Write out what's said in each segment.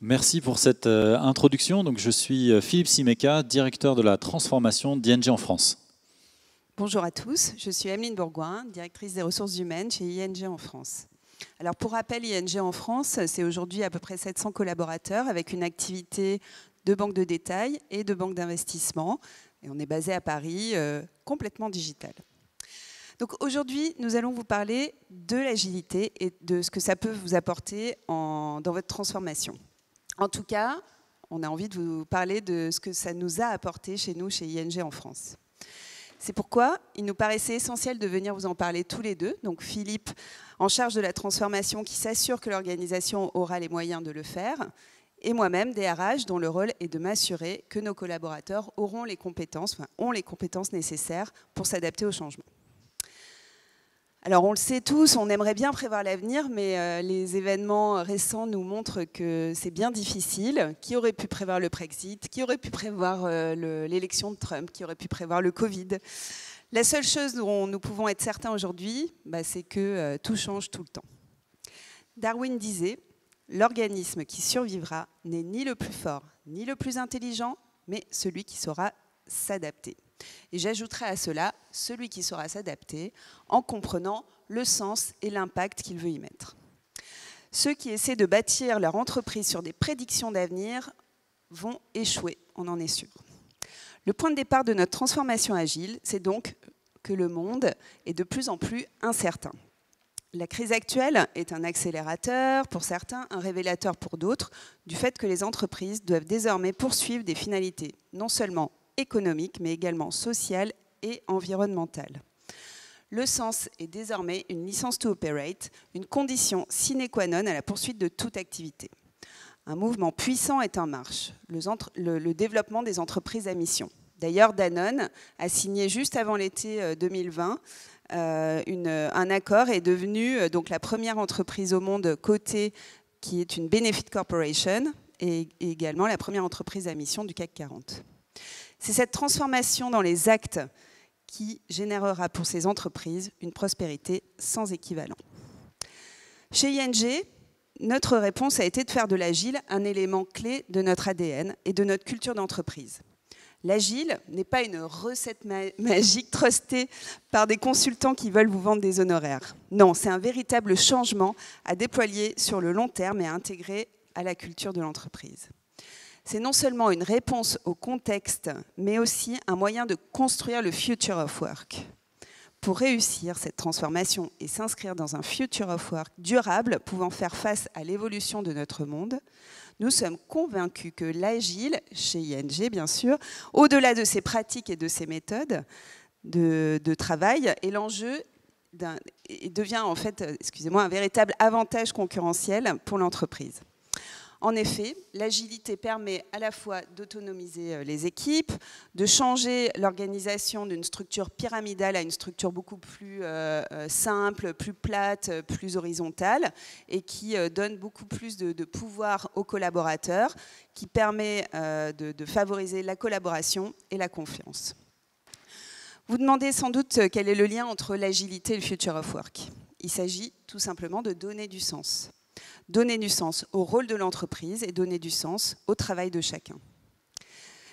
Merci pour cette euh, introduction. je suis euh, Philippe Simeka, directeur de la transformation d'ING en France. Bonjour à tous, je suis Emeline Bourgoin, directrice des ressources humaines chez ING en France. Alors pour rappel, ING en France, c'est aujourd'hui à peu près 700 collaborateurs avec une activité de banque de détail et de banque d'investissement. Et on est basé à Paris, euh, complètement digital. Donc aujourd'hui, nous allons vous parler de l'agilité et de ce que ça peut vous apporter dans votre transformation. En tout cas, on a envie de vous parler de ce que ça nous a apporté chez nous, chez ING en France. C'est pourquoi il nous paraissait essentiel de venir vous en parler tous les deux. Donc Philippe, en charge de la transformation, qui s'assure que l'organisation aura les moyens de le faire, et moi-même, DRH, dont le rôle est de m'assurer que nos collaborateurs auront les compétences, ont les compétences nécessaires pour s'adapter au changement. Alors on le sait tous, on aimerait bien prévoir l'avenir, mais euh, les événements récents nous montrent que c'est bien difficile. Qui aurait pu prévoir le Brexit Qui aurait pu prévoir euh, l'élection de Trump Qui aurait pu prévoir le Covid La seule chose dont nous pouvons être certains aujourd'hui, bah, c'est que euh, tout change tout le temps. Darwin disait, l'organisme qui survivra n'est ni le plus fort, ni le plus intelligent, mais celui qui saura s'adapter. Et j'ajouterai à cela celui qui saura s'adapter en comprenant le sens et l'impact qu'il veut y mettre. Ceux qui essaient de bâtir leur entreprise sur des prédictions d'avenir vont échouer, on en est sûr. Le point de départ de notre transformation agile, c'est donc que le monde est de plus en plus incertain. La crise actuelle est un accélérateur pour certains, un révélateur pour d'autres, du fait que les entreprises doivent désormais poursuivre des finalités non seulement économique, mais également sociale et environnementale. Le sens est désormais une licence to operate, une condition sine qua non à la poursuite de toute activité. Un mouvement puissant est en marche, le, développement des entreprises à mission. D'ailleurs, Danone a signé juste avant l'été 2020 euh, euh, euh, un accord et est devenue donc la première entreprise au monde cotée qui est une benefit corporation et également la première entreprise à mission du CAC 40. C'est cette transformation dans les actes qui générera pour ces entreprises une prospérité sans équivalent. Chez ING, notre réponse a été de faire de l'agile un élément clé de notre ADN et de notre culture d'entreprise. L'agile n'est pas une recette magique trustée par des consultants qui veulent vous vendre des honoraires. Non, c'est un véritable changement à déployer sur le long terme et à intégrer à la culture de l'entreprise c'est non seulement une réponse au contexte, mais aussi un moyen de construire le future of work. Pour réussir cette transformation et s'inscrire dans un future of work durable pouvant faire face à l'évolution de notre monde, nous sommes convaincus que l'agile, chez ING bien sûr, au-delà de ses pratiques et de ses méthodes de, travail, est l'enjeu devient en fait, excusez-moi, un véritable avantage concurrentiel pour l'entreprise. En effet, l'agilité permet à la fois d'autonomiser euh, les équipes, de changer l'organisation d'une structure pyramidale à une structure beaucoup plus euh, euh, simple, plus plate, plus horizontale, et qui donne beaucoup plus de, pouvoir aux collaborateurs, qui permet de, de favoriser la collaboration et la confiance. Vous demandez sans doute quel est le lien entre l'agilité et le future of work. Il s'agit tout simplement de donner du sens. Donner du sens au rôle de l'entreprise et donner du sens au travail de chacun.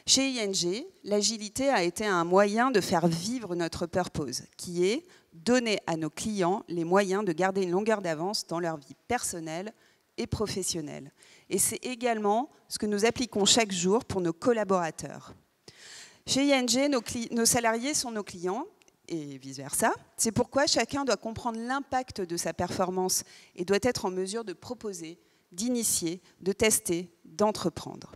Chez ING, l'agilité a été un moyen de faire vivre notre purpose, qui est donner à nos clients les moyens de garder une longueur d'avance dans leur vie personnelle et professionnelle. Et c'est également ce que nous appliquons chaque jour pour nos collaborateurs. Chez ING, nos, nos salariés sont nos clients et vice-versa. C'est pourquoi chacun doit comprendre l'impact de sa performance et doit être en mesure de proposer, d'initier, de tester, d'entreprendre.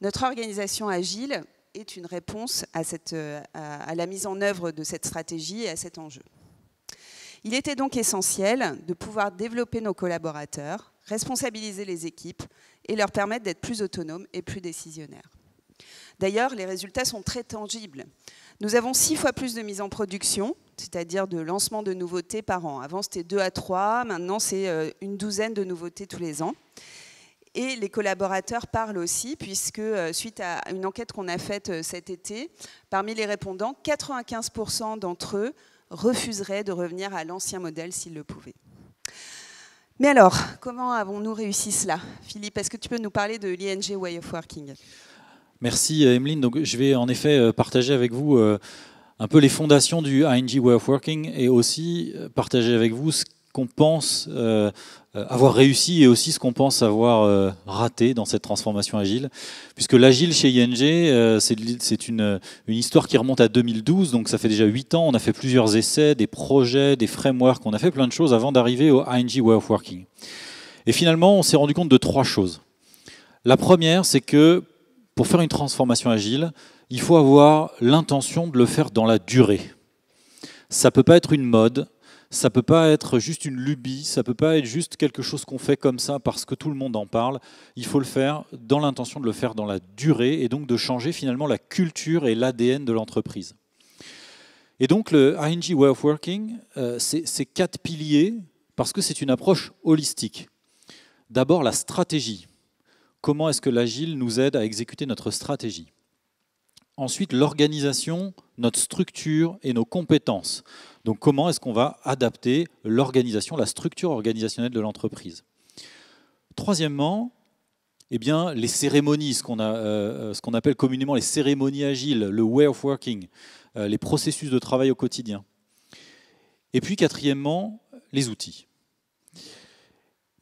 Notre organisation agile est une réponse à, cette, la mise en œuvre de cette stratégie et à cet enjeu. Il était donc essentiel de pouvoir développer nos collaborateurs, responsabiliser les équipes et leur permettre d'être plus autonomes et plus décisionnaires. D'ailleurs, les résultats sont très tangibles. Nous avons six fois plus de mise en production, c'est-à-dire de lancement de nouveautés par an. Avant, c'était deux à trois, maintenant, c'est euh, une douzaine de nouveautés tous les ans. Et les collaborateurs parlent aussi, puisque euh, suite à une enquête qu'on a faite euh, cet été, parmi les répondants, 95% d'entre eux refuseraient de revenir à l'ancien modèle s'ils le pouvaient. Mais alors, comment avons-nous réussi cela Philippe, est-ce que tu peux nous parler de l'ING Way of Working Merci euh, Emeline. Donc, je vais en effet euh, partager avec vous euh, un peu les fondations du ING Way of Working et aussi partager avec vous ce qu'on pense avoir réussi et aussi ce qu'on pense avoir raté dans cette transformation agile. Puisque l'agile chez ING, c'est une, une, histoire qui remonte à 2012, donc ça fait déjà 8 ans, on a fait plusieurs essais, des projets, des frameworks, on a fait plein de choses avant d'arriver au ING Way of Working. Et finalement, on s'est rendu compte de trois choses. La première, c'est que pour faire une transformation agile, il faut avoir l'intention de le faire dans la durée. Ça ne peut pas être une mode, ça ne peut pas être juste une lubie, ça ne peut pas être juste quelque chose qu'on fait comme ça parce que tout le monde en parle. Il faut le faire dans l'intention de le faire dans la durée et donc de changer finalement la culture et l'ADN de l'entreprise. Et donc le ING Way of Working, euh, c'est quatre piliers parce que c'est une approche holistique. D'abord la stratégie. Comment est-ce que l'agile nous aide à exécuter notre stratégie Ensuite, l'organisation, notre structure et nos compétences. Donc comment est-ce qu'on va adapter l'organisation, la structure organisationnelle de l'entreprise Troisièmement, eh bien, les cérémonies, euh, ce qu'on appelle communément les cérémonies agiles, le way of working, euh, les processus de travail au quotidien. Et puis quatrièmement, les outils.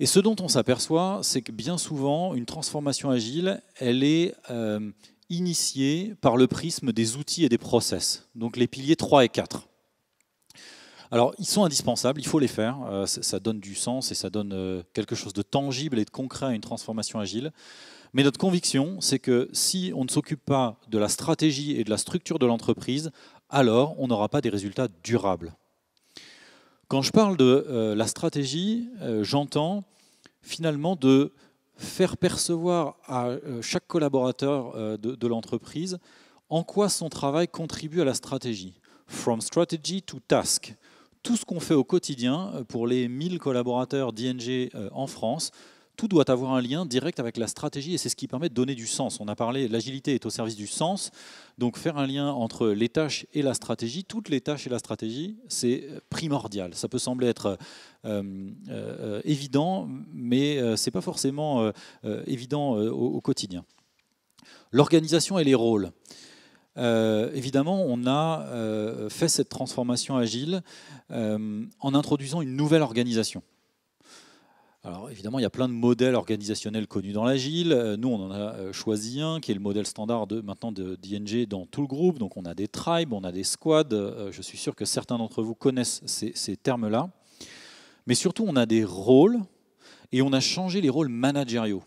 Et ce dont on s'aperçoit, c'est que bien souvent, une transformation agile, elle est euh, initiée par le prisme des outils et des process, donc les piliers 3 et 4. Alors, ils sont indispensables, il faut les faire, euh, ça donne du sens et ça donne euh, quelque chose de tangible et de concret à une transformation agile. Mais notre conviction, c'est que si on ne s'occupe pas de la stratégie et de la structure de l'entreprise, alors on n'aura pas des résultats durables. Quand je parle de euh, la stratégie, euh, j'entends finalement de faire percevoir à euh, chaque collaborateur de, de l'entreprise en quoi son travail contribue à la stratégie. From strategy to task. Tout ce qu'on fait au quotidien pour les 1000 collaborateurs d'ING en France, tout doit avoir un lien direct avec la stratégie et c'est ce qui permet de donner du sens. On a parlé, l'agilité est au service du sens, donc faire un lien entre les tâches et la stratégie, toutes les tâches et la stratégie, c'est primordial. Ça peut sembler être euh, euh, évident, mais euh, ce n'est pas forcément évident au, quotidien. L'organisation et les rôles. évidemment, on a fait cette transformation agile en introduisant une nouvelle organisation. Alors évidemment, il y a plein de modèles organisationnels connus dans l'agile. Euh, nous, on en a euh, choisi un qui est le modèle standard de, maintenant de d'ING dans tout le groupe. Donc on a des tribes, on a des squads. Euh, je suis sûr que certains d'entre vous connaissent ces termes-là. Mais surtout, on a des rôles et on a changé les rôles managériaux.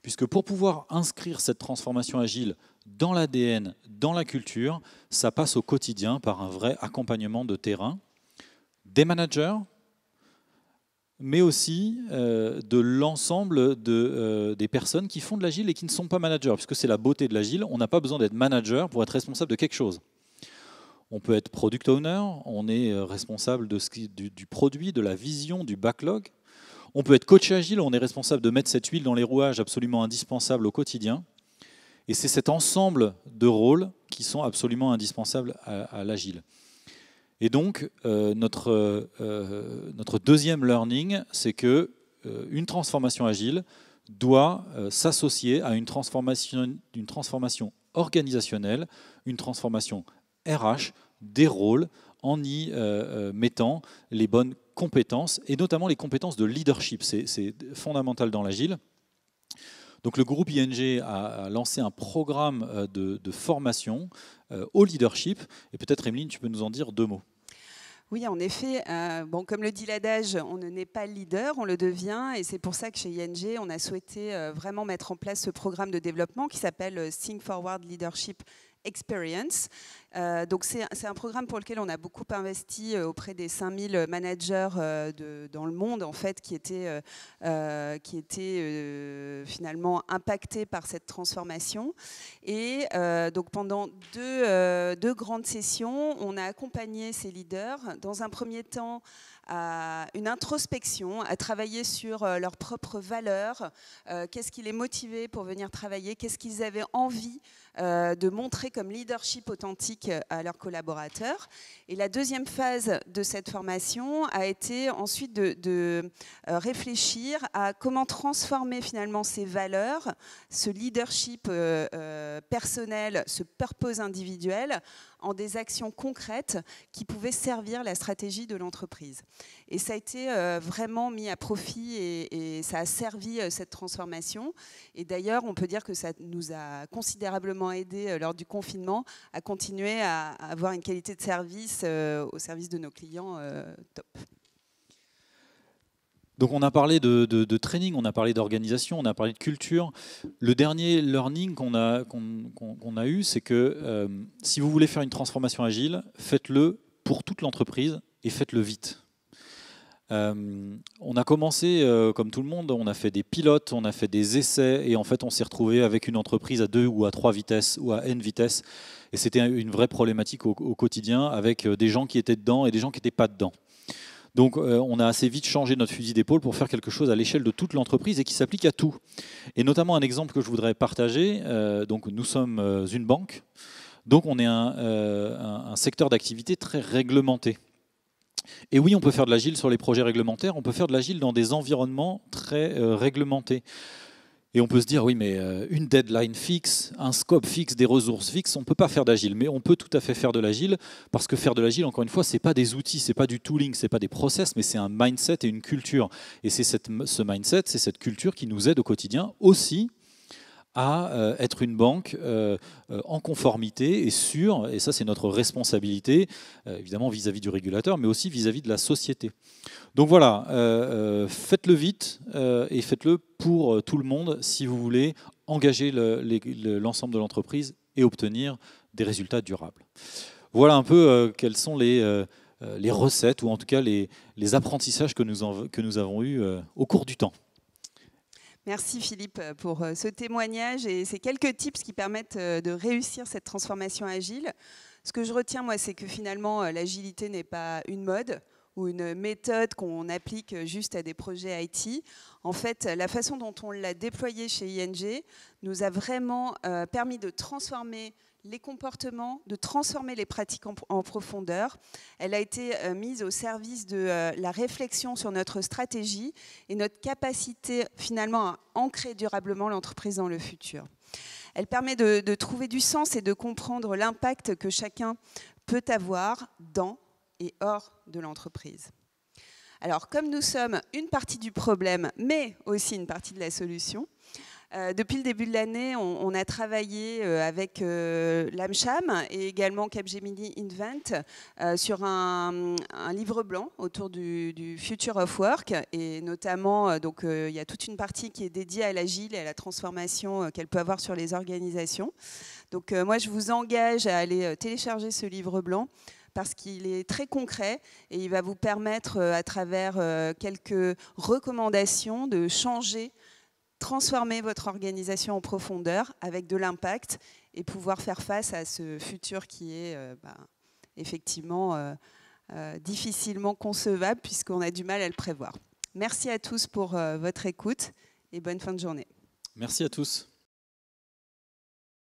Puisque pour pouvoir inscrire cette transformation agile dans l'ADN, dans la culture, ça passe au quotidien par un vrai accompagnement de terrain des managers, mais aussi euh, de l'ensemble euh, des personnes qui font de l'agile et qui ne sont pas managers, puisque c'est la beauté de l'agile, on n'a pas besoin d'être manager pour être responsable de quelque chose. On peut être product owner, on est euh, responsable du, produit, de la vision, du backlog. On peut être coach agile, on est responsable de mettre cette huile dans les rouages absolument indispensables au quotidien. Et c'est cet ensemble de rôles qui sont absolument indispensables à l'agile. Et donc, euh, notre, euh, notre deuxième learning, c'est qu'une euh, transformation agile doit s'associer à une transformation, une transformation organisationnelle, une transformation RH des rôles en y mettant les bonnes compétences et notamment les compétences de leadership. C'est fondamental dans l'agile. Donc le groupe ING a, lancé un programme euh, de, formation euh, au leadership. Et peut-être, Emeline, tu peux nous en dire deux mots. Oui, en effet. Euh, bon, comme le dit l'adage, on ne n'est pas leader, on le devient. Et c'est pour ça que chez ING, on a souhaité vraiment mettre en place ce programme de développement qui s'appelle Think Forward Leadership Experience, euh, c'est un programme pour lequel on a beaucoup investi euh, auprès des 5000 managers euh, dans le monde, en fait, qui étaient, finalement impactés par cette transformation. Et donc pendant deux, grandes sessions, on a accompagné ces leaders. Dans un premier temps, à une introspection, à travailler sur leurs propres valeurs, qu'est-ce qui les motivait pour venir travailler, qu'est-ce qu'ils avaient envie de montrer comme leadership authentique euh, à leurs collaborateurs. Et la deuxième phase de cette formation a été ensuite de, de euh, réfléchir à comment transformer finalement ces valeurs, ce leadership euh, personnel, ce purpose individuel en des actions concrètes qui pouvaient servir la stratégie de l'entreprise. Et ça a été euh, vraiment mis à profit et, ça a servi euh, cette transformation. Et d'ailleurs, on peut dire que ça nous a considérablement aidé euh, lors du confinement à continuer à, avoir une qualité de service au service de nos clients top. Donc on a parlé de, training, on a parlé d'organisation, on a parlé de culture. Le dernier learning qu'on a, eu, c'est que euh, si vous voulez faire une transformation agile, faites-le pour toute l'entreprise et faites-le vite. Euh, on a commencé, euh, comme tout le monde, on a fait des pilotes, on a fait des essais, et en fait, on s'est retrouvé avec une entreprise à deux ou à trois vitesses ou à n vitesses. Et c'était une vraie problématique au, au, quotidien avec des gens qui étaient dedans et des gens qui n'étaient pas dedans. Donc euh, on a assez vite changé notre fusil d'épaule pour faire quelque chose à l'échelle de toute l'entreprise et qui s'applique à tout. Et notamment un exemple que je voudrais partager, euh, donc nous sommes euh, une banque, donc on est un, un secteur d'activité très réglementé. Et oui, on peut faire de l'agile sur les projets réglementaires, on peut faire de l'agile dans des environnements très réglementés. Et on peut se dire, oui, mais euh, une deadline fixe, un scope fixe, des ressources fixes, on ne peut pas faire d'agile. Mais on peut tout à fait faire de l'agile, parce que faire de l'agile, encore une fois, ce n'est pas des outils, ce n'est pas du tooling, ce n'est pas des process, mais c'est un mindset et une culture. Et c'est ce mindset, c'est cette culture qui nous aide au quotidien aussi à euh, être une banque euh, euh, en conformité et sûre, et ça c'est notre responsabilité, évidemment vis-à-vis du régulateur, mais aussi vis-à-vis de la société. Donc voilà, faites-le vite et faites-le pour tout le monde si vous voulez engager l'ensemble de l'entreprise et obtenir des résultats durables. Voilà un peu quelles sont les, recettes, ou en tout cas les, apprentissages que nous, que nous avons eus au cours du temps. Merci Philippe euh, pour euh, ce témoignage et ces quelques tips qui permettent euh, de réussir cette transformation agile. Ce que je retiens, moi, c'est que finalement, l'agilité n'est pas une mode ou une méthode qu'on applique juste à des projets IT. En fait, la façon dont on l'a déployée chez ING nous a vraiment permis de transformer les comportements, de transformer les pratiques en, profondeur. Elle a été euh, mise au service de euh, la réflexion sur notre stratégie et notre capacité finalement à ancrer durablement l'entreprise dans le futur. Elle permet de trouver du sens et de comprendre l'impact que chacun peut avoir dans et hors de l'entreprise. Alors, comme nous sommes une partie du problème, mais aussi une partie de la solution, euh, depuis le début de l'année, on, a travaillé euh, avec euh, l'AMCHAM et également Capgemini Invent sur un, livre blanc autour du, du, Future of Work et notamment donc il y a toute une partie qui est dédiée à l'agile et à la transformation qu'elle peut avoir sur les organisations. Donc moi je vous engage à aller télécharger ce livre blanc parce qu'il est très concret et il va vous permettre à travers quelques recommandations de changer transformer votre organisation en profondeur avec de l'impact et pouvoir faire face à ce futur qui est euh, bah, effectivement euh, euh, difficilement concevable puisqu'on a du mal à le prévoir. Merci à tous pour votre écoute et bonne fin de journée. Merci à tous.